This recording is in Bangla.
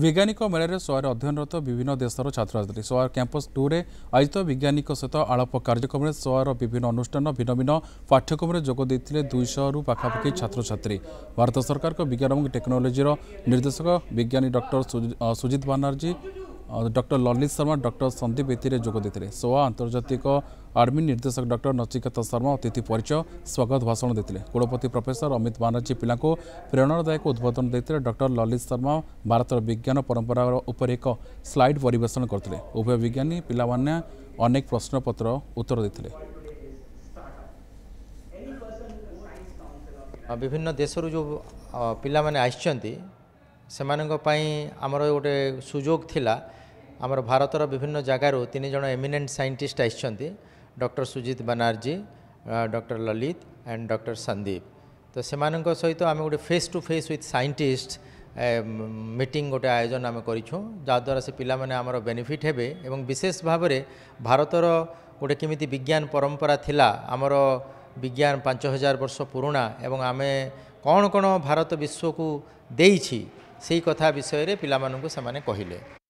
ବୈଜ୍ଞାନିକ ମେଳାରେ ସୋଆରେ ଅଧ୍ୟୟନରତ ବିଭିନ୍ନ ଦେଶର ଛାତ୍ରଛାତ୍ରୀ ସୋଆର କ୍ୟାମ୍ପସ୍ ଟୁରେ ଆୟୋଜିତ ବୈଜ୍ଞାନିକ ସହିତ ଆଳାପ କାର୍ଯ୍ୟକ୍ରମରେ ସୋଆର ବିଭିନ୍ନ ଅନୁଷ୍ଠାନ ଭିନ୍ନ ଭିନ୍ନ ପାଠ୍ୟକ୍ରମରେ ଯୋଗ ଦେଇଥିଲେ ଦୁଇଶହରୁ ପାଖାପାଖି ଛାତ୍ରଛାତ୍ରୀ ଭାରତ ସରକାରଙ୍କ ବିଜ୍ଞାନ ଏବଂ ଟେକ୍ନୋଲୋଜିର ନିର୍ଦ୍ଦେଶକ ବିଜ୍ଞାନୀ doctor Sujit Banerjee doctor Lalit Sharma doctor Sandeep ଏଥିରେ ଯୋଗ ଦେଇଥିଲେ ସୋଆ ଆନ୍ତର୍ଜାତିକ ଆର୍ମି ନିର୍ଦ୍ଦେଶକ ଡକ୍ଟର ନଚିକେତା ଶର୍ମା ଅତିଥି ପରିଚୟ ସ୍ୱାଗତ ଭାଷଣ ଦେଇଥିଲେ କୁଳପତି ପ୍ରଫେସର ଅମିତ ବାନାର୍ଜୀ ପିଲାଙ୍କୁ ପ୍ରେରଣାଦାୟକ ଉଦ୍ବୋଧନ ଦେଇଥିଲେ ଡକ୍ଟର ଲଲିତ ଶର୍ମା ଭାରତର ବିଜ୍ଞାନ ପରମ୍ପରା ଉପରେ ଏକ ସ୍ଲାଇଡ୍ ପରିବେଷଣ କରିଥିଲେ ଉଭୟ ବିଜ୍ଞାନୀ ପିଲାମାନେ ଅନେକ ପ୍ରଶ୍ନପତ୍ର ଉତ୍ତର ଦେଇଥିଲେ ବିଭିନ୍ନ ଦେଶରୁ ଯେଉଁ ପିଲାମାନେ ଆସିଛନ୍ତି ସେମାନଙ୍କ ପାଇଁ ଆମର ଗୋଟେ ସୁଯୋଗ ଥିଲା আমার ভারতের বিভিন্ন জায়গার তিন জন এমিনেন্ট সাইন্টিস্ট আসছেন doctor Sujit Banerjee doctor Lalit and doctor Sandeep তো সে সহিত আমি গোটে face to face with scientist meeting গোটে আয়োজন আমি করছু যাদ্বারা সে পিলামানে আমার বেনিফিট হবে এবং বিশেষ ভাবে ভারতের গোটে কমিটি বিজ্ঞান পরম্পরা লা আমার বিজ্ঞান পাঁচ হাজার বর্ষ পুরোনা এবং আমি কণ কণ ভারত বিশ্বকু দিয়েছি সেই কথা বিষয়ে পিলামানଙ୍କୁ সে কহিলে